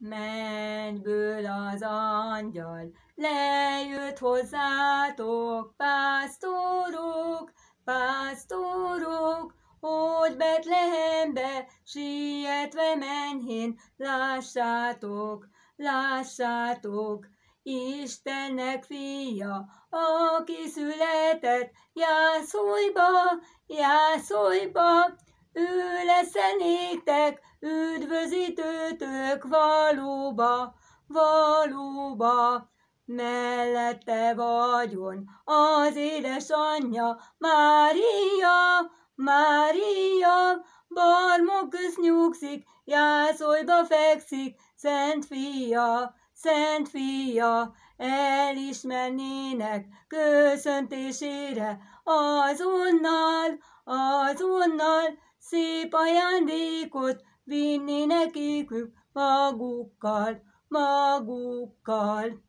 Mennyből az angyal, lejött hozzátok, pásztorok, pásztorok, hogy Betlehembe sietve menjén, lássátok, lássátok, Istennek fia, aki született, jászolj be, ő lesz néktek, üdvözítőtök valóba, valóba. Mellette vagyon az édesanyja, Mária, Mária, barmok közt nyugszik, jászolba fekszik, Szent fia, Szent fia, elismernének köszöntésére azonnal, azonnal, szép ajándékot vinni nekikük magukkal, magukkal.